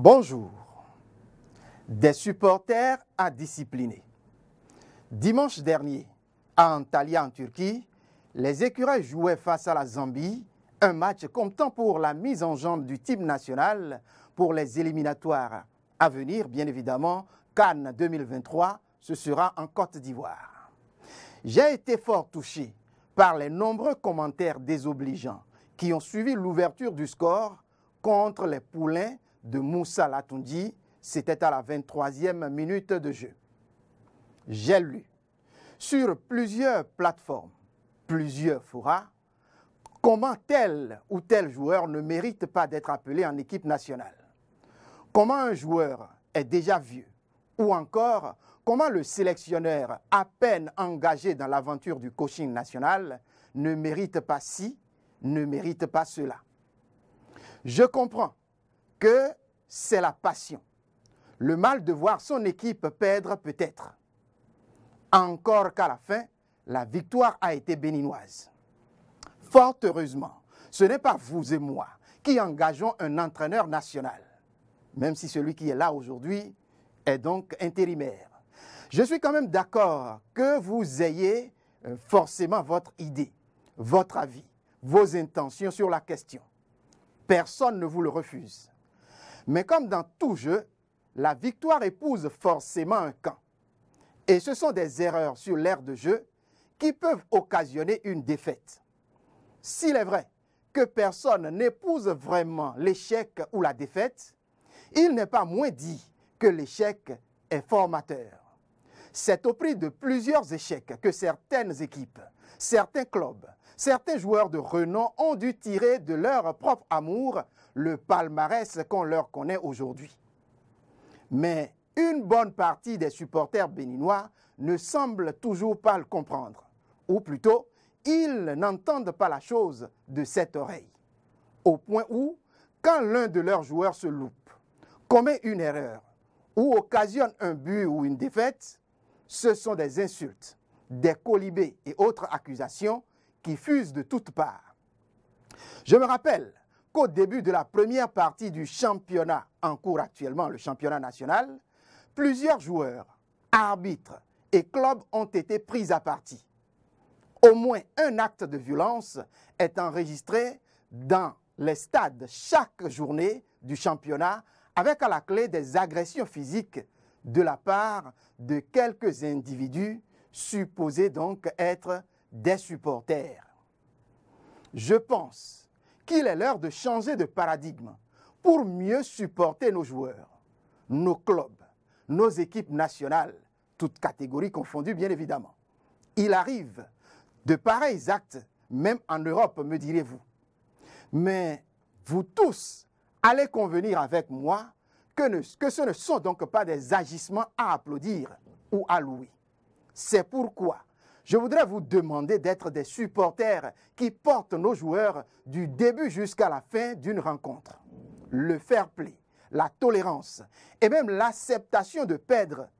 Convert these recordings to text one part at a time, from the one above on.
Bonjour. Des supporters à discipliner. Dimanche dernier, à Antalya en Turquie, les Écureuils jouaient face à la Zambie, un match comptant pour la mise en jambe du team national pour les éliminatoires à venir, bien évidemment, Cannes 2023, ce sera en Côte d'Ivoire. J'ai été fort touché par les nombreux commentaires désobligeants qui ont suivi l'ouverture du score contre les poulains de Moussa Latundi, C'était à la 23e minute de jeu. J'ai lu sur plusieurs plateformes, plusieurs forats, comment tel ou tel joueur ne mérite pas d'être appelé en équipe nationale. Comment un joueur est déjà vieux ou encore comment le sélectionneur, à peine engagé dans l'aventure du coaching national, ne mérite pas ci, ne mérite pas cela. Je comprends que c'est la passion. Le mal de voir son équipe perdre peut-être. Encore qu'à la fin, la victoire a été béninoise. Fort heureusement, ce n'est pas vous et moi qui engageons un entraîneur national, même si celui qui est là aujourd'hui est donc intérimaire. Je suis quand même d'accord que vous ayez euh, forcément votre idée, votre avis, vos intentions sur la question. Personne ne vous le refuse. Mais comme dans tout jeu, la victoire épouse forcément un camp. Et ce sont des erreurs sur l'ère de jeu qui peuvent occasionner une défaite. S'il est vrai que personne n'épouse vraiment l'échec ou la défaite, il n'est pas moins dit que l'échec est formateur. C'est au prix de plusieurs échecs que certaines équipes, certains clubs, certains joueurs de renom ont dû tirer de leur propre amour le palmarès qu'on leur connaît aujourd'hui. Mais une bonne partie des supporters béninois ne semblent toujours pas le comprendre, ou plutôt, ils n'entendent pas la chose de cette oreille, au point où, quand l'un de leurs joueurs se loupe, commet une erreur ou occasionne un but ou une défaite, ce sont des insultes, des colibés et autres accusations qui de toutes parts. Je me rappelle qu'au début de la première partie du championnat en cours actuellement, le championnat national, plusieurs joueurs, arbitres et clubs ont été pris à partie. Au moins un acte de violence est enregistré dans les stades chaque journée du championnat avec à la clé des agressions physiques de la part de quelques individus supposés donc être des supporters. Je pense qu'il est l'heure de changer de paradigme pour mieux supporter nos joueurs, nos clubs, nos équipes nationales, toutes catégories confondues bien évidemment. Il arrive de pareils actes, même en Europe, me direz-vous. Mais vous tous allez convenir avec moi que, que ce ne sont donc pas des agissements à applaudir ou à louer. C'est pourquoi je voudrais vous demander d'être des supporters qui portent nos joueurs du début jusqu'à la fin d'une rencontre. Le fair play, la tolérance et même l'acceptation de perdre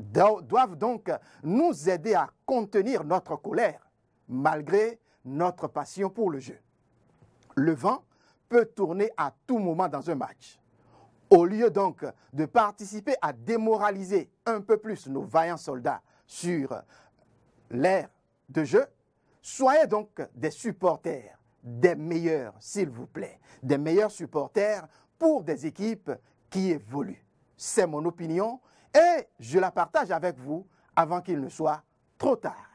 doivent donc nous aider à contenir notre colère malgré notre passion pour le jeu. Le vent peut tourner à tout moment dans un match. Au lieu donc de participer à démoraliser un peu plus nos vaillants soldats sur L'ère de jeu. Soyez donc des supporters, des meilleurs, s'il vous plaît, des meilleurs supporters pour des équipes qui évoluent. C'est mon opinion et je la partage avec vous avant qu'il ne soit trop tard.